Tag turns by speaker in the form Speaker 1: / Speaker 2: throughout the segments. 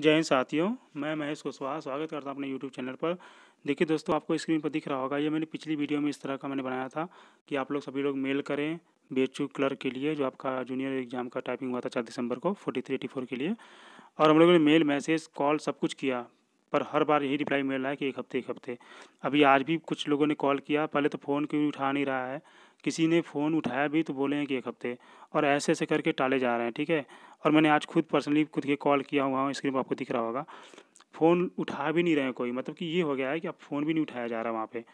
Speaker 1: जय हिंद साथियों मैं महेश कुशवाहा स्वागत करता हूं अपने यूट्यूब चैनल पर देखिए दोस्तों आपको स्क्रीन पर दिख रहा होगा ये मैंने पिछली वीडियो में इस तरह का मैंने बनाया था कि आप लोग सभी लोग मेल करें बी क्लर्क के लिए जो आपका जूनियर एग्जाम का टाइपिंग हुआ था चार दिसंबर को फोर्टी थ्री एटी फोर के लिए और हम लोगों ने मेल मैसेज कॉल सब कुछ किया पर हर बार यही रिप्लाई मिल रहा है कि एक हफ्ते एक हफ्ते अभी आज भी कुछ लोगों ने कॉल किया पहले तो फ़ोन क्यों उठा नहीं रहा है किसी ने फ़ोन उठाया भी तो बोले हैं कि एक हफ्ते और ऐसे ऐसे करके टाले जा रहे हैं ठीक है और मैंने आज खुद पर्सनली खुद के कॉल किया हुआ हूँ स्क्रीन पर आपको दिख रहा होगा फ़ोन उठा भी नहीं रहे हैं कोई मतलब कि ये हो गया है कि अब फ़ोन भी नहीं उठाया जा रहा वहाँ पर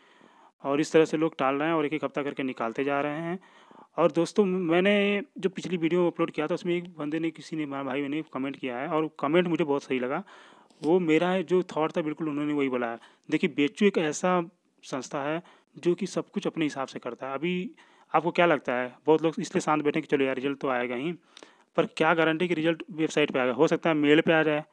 Speaker 1: और इस तरह से लोग टाल रहे हैं और एक एक हफ्ता करके निकालते जा रहे हैं और दोस्तों मैंने जो पिछली वीडियो अपलोड किया था उसमें एक बंदे ने किसी ने मेरा भाई ने कमेंट किया है और कमेंट मुझे बहुत सही लगा वो मेरा है जो थाट था बिल्कुल उन्होंने वही बोला है देखिए बेचू एक ऐसा संस्था है जो कि सब कुछ अपने हिसाब से करता है अभी आपको क्या लगता है बहुत लोग इसलिए शांत बैठे कि चलो यार रिजल्ट तो आएगा ही पर क्या गारंटी कि रिजल्ट वेबसाइट पे आएगा हो सकता है मेल पे आ जाए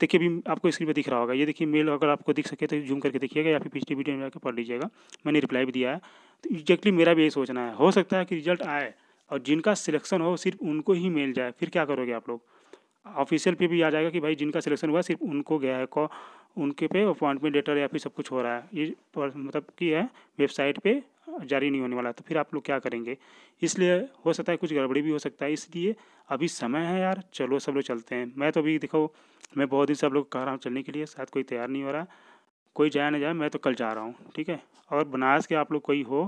Speaker 1: देखिए अभी आपको स्क्रीन पर दिख रहा होगा ये देखिए मेल अगर आपको दिख सके तो जूम करके देखिएगा या फिर पिछली वीडियो में जाकर पढ़ लीजिएगा मैंने रिप्लाई भी दिया है तो एग्जैक्टली मेरा भी यही सोचना है हो सकता है कि रिजल्ट आए और जिनका सिलेक्शन हो सिर्फ उनको ही मेल जाए फिर क्या करोगे आप लोग ऑफिशियल पे भी आ जाएगा कि भाई जिनका सिलेक्शन हुआ सिर्फ उनको गया है को उनके पे अपॉइंटमेंट लेटर या फिर सब कुछ हो रहा है ये मतलब कि है वेबसाइट पे जारी नहीं होने वाला तो फिर आप लोग क्या करेंगे इसलिए हो सकता है कुछ गड़बड़ी भी हो सकता है इसलिए अभी समय है यार चलो सब लोग चलते हैं मैं तो अभी देखो मैं बहुत दिन सब लोग कह रहा हूँ चलने के लिए शायद कोई तैयार नहीं हो रहा कोई जाए ना जाए मैं तो कल जा रहा हूँ ठीक है और बनारस के आप लोग कोई हो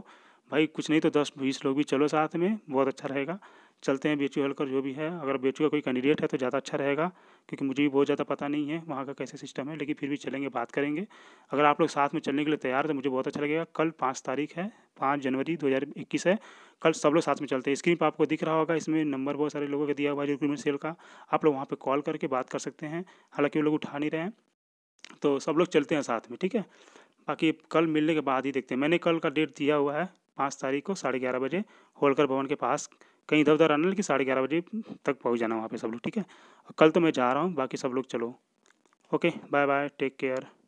Speaker 1: भाई कुछ नहीं तो दस बीस लोग भी चलो साथ में बहुत अच्छा रहेगा चलते हैं बी एच का जो भी है अगर बी का कोई कैंडिडेट है तो ज़्यादा अच्छा रहेगा क्योंकि मुझे भी बहुत ज़्यादा पता नहीं है वहाँ का कैसे सिस्टम है लेकिन फिर भी चलेंगे बात करेंगे अगर आप लोग साथ में चलने के लिए तैयार तो मुझे बहुत अच्छा लगेगा कल पाँच तारीख है पाँच जनवरी दो है कल सब लोग साथ में चलते हैं स्क्रीन पर आपको दिख रहा होगा इसमें नंबर बहुत सारे लोगों का दिया हुआ है रिक्रूटमेंट सेल का आप लोग वहाँ पर कॉल करके बात कर सकते हैं हालाँकि वो लोग उठा नहीं रहे हैं तो सब लोग चलते हैं साथ में ठीक है बाकी कल मिलने के बाद ही देखते हैं मैंने कल का डेट दिया हुआ है पाँच तारीख को साढ़े ग्यारह बजे होलकर भवन के पास कहीं इधर उधर आना लेकिन साढ़े ग्यारह बजे तक पहुँच जाना वहाँ पे सब लोग ठीक है कल तो मैं जा रहा हूँ बाकी सब लोग चलो okay bye bye take care